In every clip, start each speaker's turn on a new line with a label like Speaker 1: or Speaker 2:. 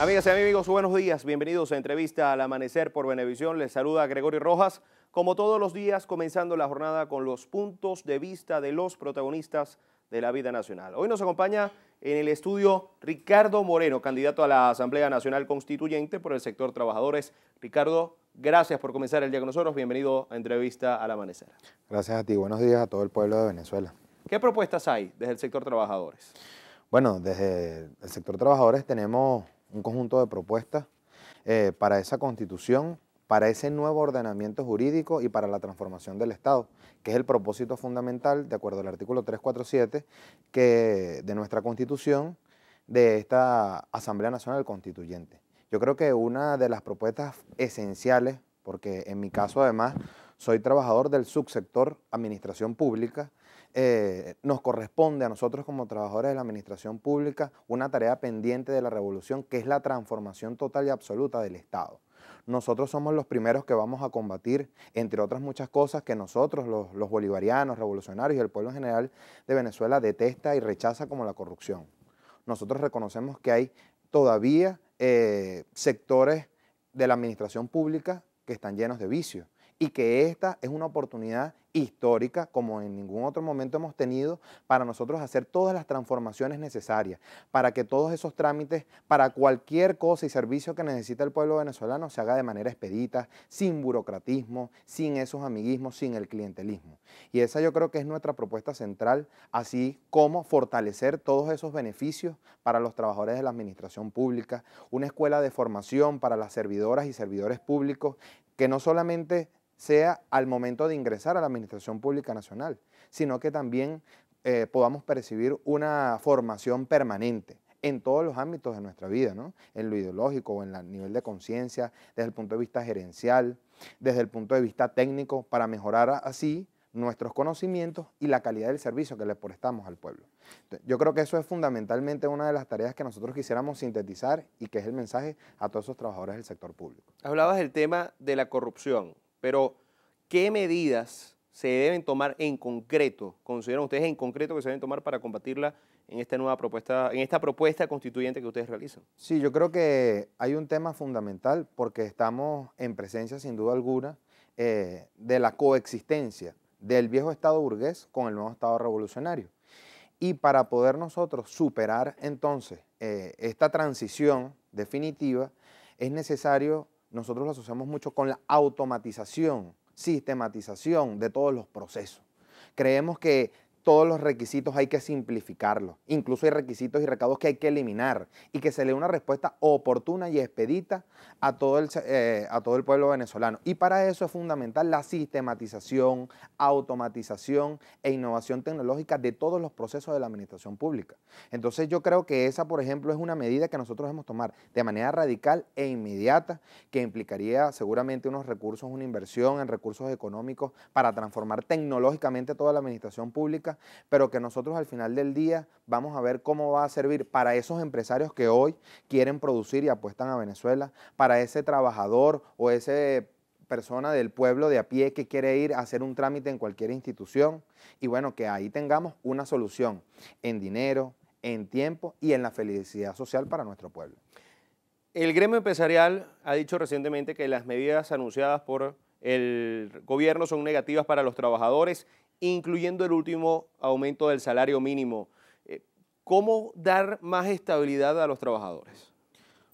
Speaker 1: Amigas y amigos, buenos días. Bienvenidos a Entrevista al Amanecer por Venevisión. Les saluda Gregorio Rojas. Como todos los días, comenzando la jornada con los puntos de vista de los protagonistas de la vida nacional. Hoy nos acompaña en el estudio Ricardo Moreno, candidato a la Asamblea Nacional Constituyente por el sector trabajadores. Ricardo, gracias por comenzar el día con nosotros. Bienvenido a Entrevista al Amanecer.
Speaker 2: Gracias a ti. Buenos días a todo el pueblo de Venezuela.
Speaker 1: ¿Qué propuestas hay desde el sector trabajadores?
Speaker 2: Bueno, desde el sector trabajadores tenemos un conjunto de propuestas eh, para esa constitución, para ese nuevo ordenamiento jurídico y para la transformación del Estado, que es el propósito fundamental, de acuerdo al artículo 347 que, de nuestra constitución, de esta Asamblea Nacional Constituyente. Yo creo que una de las propuestas esenciales, porque en mi caso además soy trabajador del subsector administración pública. Eh, nos corresponde a nosotros como trabajadores de la administración pública una tarea pendiente de la revolución, que es la transformación total y absoluta del Estado. Nosotros somos los primeros que vamos a combatir, entre otras muchas cosas, que nosotros, los, bolivarianos, revolucionarios y el pueblo en general de Venezuela detesta y rechaza como la corrupción. Nosotros reconocemos que hay todavía eh, sectores de la administración pública que están llenos de vicios y que esta es una oportunidad histórica como en ningún otro momento hemos tenido para nosotros hacer todas las transformaciones necesarias para que todos esos trámites para cualquier cosa y servicio que necesita el pueblo venezolano se haga de manera expedita, sin burocratismo, sin esos amiguismos, sin el clientelismo. Y esa yo creo que es nuestra propuesta central, así como fortalecer todos esos beneficios para los trabajadores de la administración pública, una escuela de formación para las servidoras y servidores públicos que no solamente sea al momento de ingresar a la Administración Pública Nacional, sino que también eh, podamos percibir una formación permanente en todos los ámbitos de nuestra vida, ¿no? en lo ideológico, en el nivel de conciencia, desde el punto de vista gerencial, desde el punto de vista técnico, para mejorar así nuestros conocimientos y la calidad del servicio que le prestamos al pueblo. Yo creo que eso es fundamentalmente una de las tareas que nosotros quisiéramos sintetizar y que es el mensaje a todos esos trabajadores del sector público.
Speaker 1: Hablabas del tema de la corrupción, pero ¿qué medidas se deben tomar en concreto, consideran ustedes en concreto que se deben tomar para combatirla en esta nueva propuesta, en esta propuesta constituyente que ustedes realizan?
Speaker 2: Sí, yo creo que hay un tema fundamental porque estamos en presencia, sin duda alguna, eh, de la coexistencia del viejo Estado burgués con el nuevo Estado revolucionario. Y para poder nosotros superar entonces eh, esta transición definitiva, es necesario, nosotros lo asociamos mucho con la automatización, sistematización de todos los procesos. Creemos que todos los requisitos hay que simplificarlos. Incluso hay requisitos y recados que hay que eliminar y que se le dé una respuesta oportuna y expedita a todo, el, eh, a todo el pueblo venezolano. Y para eso es fundamental la sistematización, automatización e innovación tecnológica de todos los procesos de la administración pública. Entonces yo creo que esa, por ejemplo, es una medida que nosotros debemos tomar de manera radical e inmediata, que implicaría seguramente unos recursos, una inversión en recursos económicos para transformar tecnológicamente toda la administración pública pero que nosotros al final del día vamos a ver cómo va a servir para esos empresarios que hoy quieren producir y apuestan a Venezuela, para ese trabajador o esa persona del pueblo de a pie que quiere ir a hacer un trámite en cualquier institución y bueno, que ahí tengamos una solución en dinero, en tiempo y en la felicidad social para nuestro pueblo.
Speaker 1: El gremio empresarial ha dicho recientemente que las medidas anunciadas por el gobierno son negativas para los trabajadores incluyendo el último aumento del salario mínimo. Eh, ¿Cómo dar más estabilidad a los trabajadores?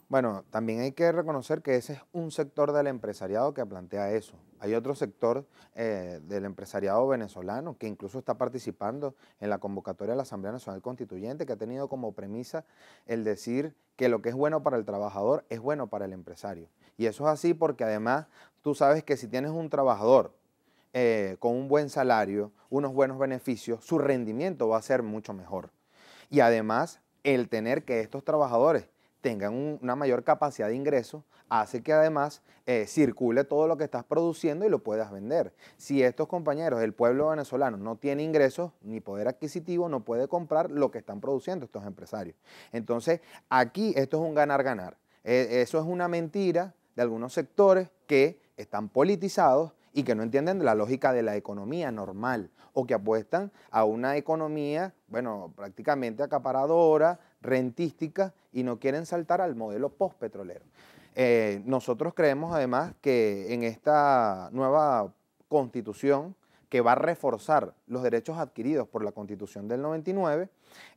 Speaker 2: Bueno, también hay que reconocer que ese es un sector del empresariado que plantea eso. Hay otro sector eh, del empresariado venezolano que incluso está participando en la convocatoria de la Asamblea Nacional Constituyente, que ha tenido como premisa el decir que lo que es bueno para el trabajador es bueno para el empresario. Y eso es así porque además tú sabes que si tienes un trabajador eh, con un buen salario, unos buenos beneficios, su rendimiento va a ser mucho mejor. Y además, el tener que estos trabajadores tengan una mayor capacidad de ingreso, hace que además eh, circule todo lo que estás produciendo y lo puedas vender. Si estos compañeros, el pueblo venezolano, no tiene ingresos ni poder adquisitivo, no puede comprar lo que están produciendo estos empresarios. Entonces, aquí esto es un ganar-ganar. E, eso es una mentira de algunos sectores que están politizados y que no entienden la lógica de la economía normal o que apuestan a una economía, bueno, prácticamente acaparadora, rentística y no quieren saltar al modelo postpetrolero. Eh, nosotros creemos además que en esta nueva constitución que va a reforzar los derechos adquiridos por la Constitución del 99,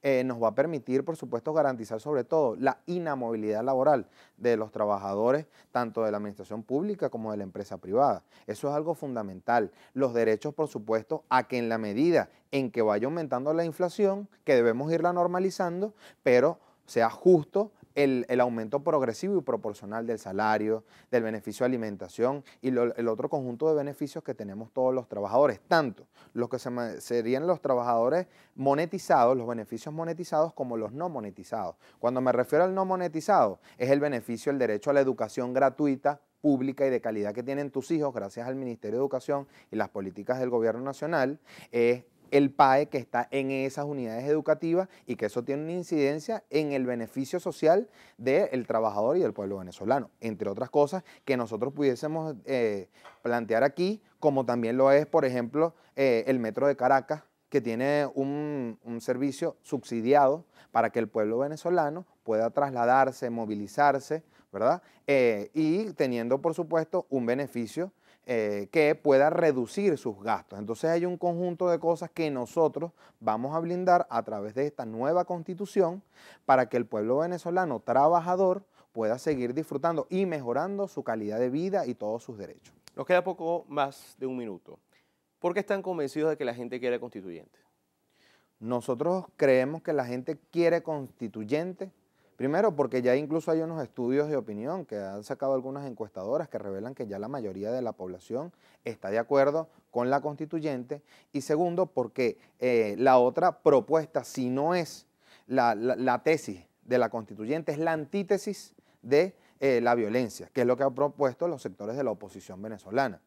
Speaker 2: eh, nos va a permitir, por supuesto, garantizar sobre todo la inamovilidad laboral de los trabajadores, tanto de la administración pública como de la empresa privada. Eso es algo fundamental. Los derechos, por supuesto, a que en la medida en que vaya aumentando la inflación, que debemos irla normalizando, pero sea justo el, aumento progresivo y proporcional del salario, del beneficio de alimentación y el otro conjunto de beneficios que tenemos todos los trabajadores, tanto los que serían los trabajadores monetizados, los beneficios monetizados como los no monetizados. Cuando me refiero al no monetizado, es el beneficio, el derecho a la educación gratuita pública y de calidad que tienen tus hijos gracias al Ministerio de Educación y las políticas del Gobierno Nacional, es el PAE que está en esas unidades educativas y que eso tiene una incidencia en el beneficio social del trabajador y del pueblo venezolano, entre otras cosas que nosotros pudiésemos eh, plantear aquí, como también lo es, por ejemplo, eh, el Metro de Caracas, que tiene un, servicio subsidiado para que el pueblo venezolano pueda trasladarse, movilizarse, ¿verdad? Eh, y teniendo, por supuesto, un beneficio eh, que pueda reducir sus gastos. Entonces hay un conjunto de cosas que nosotros vamos a blindar a través de esta nueva constitución para que el pueblo venezolano trabajador pueda seguir disfrutando y mejorando su calidad de vida y todos sus derechos.
Speaker 1: Nos queda poco más de un minuto. ¿Por qué están convencidos de que la gente quiere
Speaker 2: constituyente? Nosotros creemos que la gente quiere constituyente Primero, porque ya incluso hay unos estudios de opinión que han sacado algunas encuestadoras que revelan que ya la mayoría de la población está de acuerdo con la constituyente. Y segundo, porque eh, la otra propuesta, si no es la, tesis de la constituyente, es la antítesis de eh, la violencia, que es lo que han propuesto los sectores de la oposición venezolana.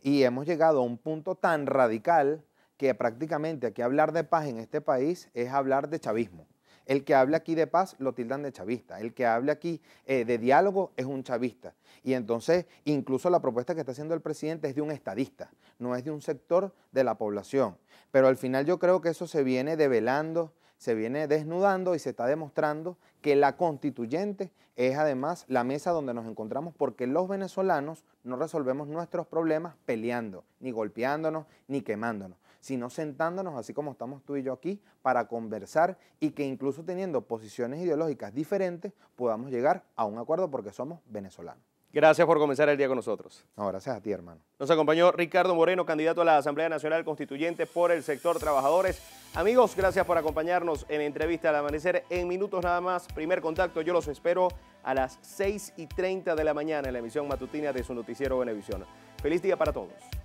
Speaker 2: Y hemos llegado a un punto tan radical que prácticamente aquí hablar de paz en este país es hablar de chavismo. El que habla aquí de paz lo tildan de chavista. El que habla aquí eh, de diálogo es un chavista. Y entonces, incluso la propuesta que está haciendo el presidente es de un estadista, no es de un sector de la población. Pero al final yo creo que eso se viene develando se viene desnudando y se está demostrando que la constituyente es además la mesa donde nos encontramos porque los venezolanos no resolvemos nuestros problemas peleando, ni golpeándonos, ni quemándonos, sino sentándonos así como estamos tú y yo aquí para conversar y que incluso teniendo posiciones ideológicas diferentes podamos llegar a un acuerdo porque somos venezolanos.
Speaker 1: Gracias por comenzar el día con nosotros.
Speaker 2: gracias a ti, hermano.
Speaker 1: Nos acompañó Ricardo Moreno, candidato a la Asamblea Nacional Constituyente por el sector trabajadores. Amigos, gracias por acompañarnos en Entrevista al Amanecer. En minutos nada más, primer contacto, yo los espero a las 6 y 30 de la mañana en la emisión matutina de su noticiero Venevisión. Feliz día para todos.